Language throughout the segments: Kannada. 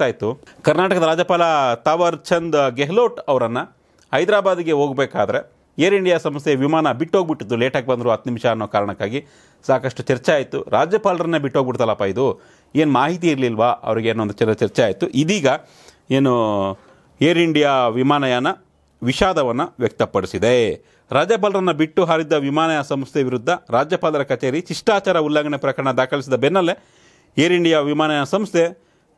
ಆಗ್ತಾ ಇತ್ತು ಕರ್ನಾಟಕದ ರಾಜ್ಯಪಾಲ ತಾವರ್ ಚಂದ್ ಗೆಹ್ಲೋಟ್ ಅವರನ್ನು ಹೈದರಾಬಾದಿಗೆ ಹೋಗಬೇಕಾದ್ರೆ ಏರ್ ಇಂಡಿಯಾ ಸಂಸ್ಥೆ ವಿಮಾನ ಬಿಟ್ಟೋಗ್ಬಿಟ್ಟಿತ್ತು ಲೇಟಾಗಿ ಬಂದರು ಹತ್ತು ನಿಮಿಷ ಅನ್ನೋ ಕಾರಣಕ್ಕಾಗಿ ಸಾಕಷ್ಟು ಚರ್ಚೆ ಆಯಿತು ರಾಜ್ಯಪಾಲರನ್ನೇ ಬಿಟ್ಟೋಗ್ಬಿಡ್ತಲ್ಲಪ್ಪ ಇದು ಏನು ಮಾಹಿತಿ ಇರಲಿಲ್ವಾ ಅವರಿಗೆ ಏನೊಂದು ಚಲ ಚರ್ಚೆ ಆಯಿತು ಇದೀಗ ಏನು ಏರ್ ಇಂಡಿಯಾ ವಿಮಾನಯಾನ ವಿಷಾದವನ್ನು ವ್ಯಕ್ತಪಡಿಸಿದೆ ರಾಜ್ಯಪಾಲರನ್ನು ಬಿಟ್ಟು ಹಾರಿದ್ದ ವಿಮಾನಯಾನ ಸಂಸ್ಥೆ ವಿರುದ್ಧ ರಾಜ್ಯಪಾಲರ ಕಚೇರಿ ಶಿಷ್ಟಾಚಾರ ಉಲ್ಲಂಘನೆ ಪ್ರಕರಣ ದಾಖಲಿಸಿದ ಬೆನ್ನಲ್ಲೇ ಏರ್ ಇಂಡಿಯಾ ವಿಮಾನಯಾನ ಸಂಸ್ಥೆ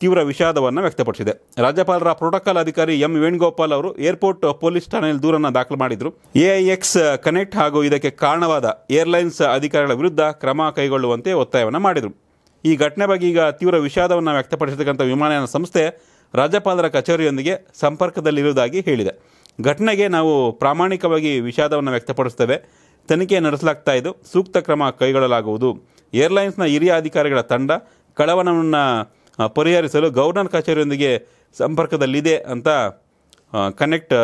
ತೀವ್ರ ವಿಷಾದವನ್ನು ವ್ಯಕ್ತಪಡಿಸಿದೆ ರಾಜ್ಯಪಾಲರ ಪ್ರೋಟೋಕಾಲ್ ಅಧಿಕಾರಿ ಎಂ ವೇಣುಗೋಪಾಲ್ ಅವರು ಏರ್ಪೋರ್ಟ್ ಪೊಲೀಸ್ ಠಾಣೆಯಲ್ಲಿ ದೂರನ್ನು ದಾಖಲು ಮಾಡಿದರು ಎಐಎಕ್ಸ್ ಕನೆಕ್ಟ್ ಹಾಗೂ ಇದಕ್ಕೆ ಕಾರಣವಾದ ಏರ್ಲೈನ್ಸ್ ಅಧಿಕಾರಿಗಳ ವಿರುದ್ಧ ಕ್ರಮ ಕೈಗೊಳ್ಳುವಂತೆ ಒತ್ತಾಯವನ್ನು ಮಾಡಿದರು ಈ ಘಟನೆ ಬಗ್ಗೆ ಈಗ ತೀವ್ರ ವಿಷಾದವನ್ನು ವ್ಯಕ್ತಪಡಿಸತಕ್ಕಂಥ ವಿಮಾನಯಾನ ಸಂಸ್ಥೆ ರಾಜ್ಯಪಾಲರ ಕಚೇರಿಯೊಂದಿಗೆ ಸಂಪರ್ಕದಲ್ಲಿರುವುದಾಗಿ ಹೇಳಿದೆ ಘಟನೆಗೆ ನಾವು ಪ್ರಾಮಾಣಿಕವಾಗಿ ವಿಷಾದವನ್ನು ವ್ಯಕ್ತಪಡಿಸುತ್ತೇವೆ ತನಿಖೆ ನಡೆಸಲಾಗ್ತಾ ಇದ್ದು ಸೂಕ್ತ ಕ್ರಮ ಕೈಗೊಳ್ಳಲಾಗುವುದು ಏರ್ಲೈನ್ಸ್ನ ಹಿರಿಯ ಅಧಿಕಾರಿಗಳ ತಂಡ ಕಳವಣವನ್ನು ಪರಿಹರಿಸಲು ಗೌರ್ನರ್ ಕಚೇರಿಯೊಂದಿಗೆ ಸಂಪರ್ಕದಲ್ಲಿದೆ ಅಂತ connect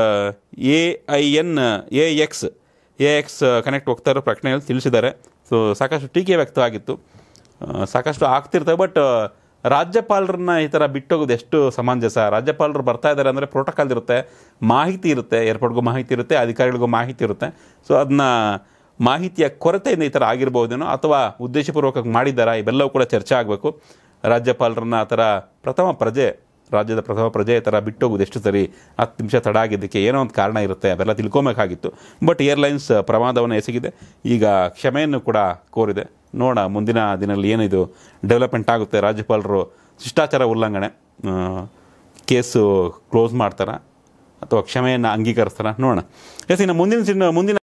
A I N A X A X connect ಹೋಗ್ತಾ ಇರೋ ಪ್ರಕಟಣೆಯಲ್ಲಿ ತಿಳಿಸಿದ್ದಾರೆ ಸೊ ಸಾಕಷ್ಟು ಟೀಕೆ ವ್ಯಕ್ತವಾಗಿತ್ತು ಸಾಕಷ್ಟು ಆಗ್ತಿರ್ತವೆ ಬಟ್ ರಾಜ್ಯಪಾಲರನ್ನ ಈ ಥರ ಬಿಟ್ಟೋಗೋದು ಎಷ್ಟು ಸಮಂಜಸ ರಾಜ್ಯಪಾಲರು ಬರ್ತಾ ಇದ್ದಾರೆ ಅಂದರೆ ಪ್ರೋಟೋಕಾಲ್ ಇರುತ್ತೆ ಮಾಹಿತಿ ಇರುತ್ತೆ ಏರ್ಪೋರ್ಟ್ಗೂ ಮಾಹಿತಿ ಇರುತ್ತೆ ಅಧಿಕಾರಿಗಳಿಗೂ ಮಾಹಿತಿ ಇರುತ್ತೆ ಸೊ ಅದನ್ನ ಮಾಹಿತಿಯ ಕೊರತೆಯಿಂದ ಈ ಥರ ಆಗಿರ್ಬೋದೇನೋ ಅಥವಾ ಉದ್ದೇಶಪೂರ್ವಕವಾಗಿ ಮಾಡಿದ್ದಾರಾ ಇವೆಲ್ಲವೂ ಕೂಡ ಚರ್ಚೆ ಆಗಬೇಕು ರಾಜ್ಯಪಾಲರನ್ನ ಆ ಥರ ಪ್ರಥಮ ಪ್ರಜೆ ರಾಜ್ಯದ ಪ್ರಥಮ ಪ್ರಜೆ ಥರ ಬಿಟ್ಟೋಗೋದು ಎಷ್ಟು ಸರಿ ಹತ್ತು ನಿಮಿಷ ತಡ ಆಗಿದ್ದಕ್ಕೆ ಏನೋ ಒಂದು ಕಾರಣ ಇರುತ್ತೆ ಅವೆಲ್ಲ ತಿಳ್ಕೊಬೇಕಾಗಿತ್ತು ಬಟ್ ಏರ್ಲೈನ್ಸ್ ಪ್ರಮಾದವನ್ನು ಎಸಗಿದೆ ಈಗ ಕ್ಷಮೆಯನ್ನು ಕೂಡ ಕೋರಿದೆ ನೋಡ ಮುಂದಿನ ದಿನದಲ್ಲಿ ಏನಿದು ಡೆವಲಪ್ಮೆಂಟ್ ಆಗುತ್ತೆ ರಾಜ್ಯಪಾಲರು ಶಿಷ್ಟಾಚಾರ ಉಲ್ಲಂಘನೆ ಕೇಸು ಕ್ಲೋಸ್ ಮಾಡ್ತಾರ ಅಥವಾ ಕ್ಷಮೆಯನ್ನು ಅಂಗೀಕರಿಸ್ತಾರ ನೋಡೋಣ ಎಸ್ ಇನ್ನು ಮುಂದಿನ ಮುಂದಿನ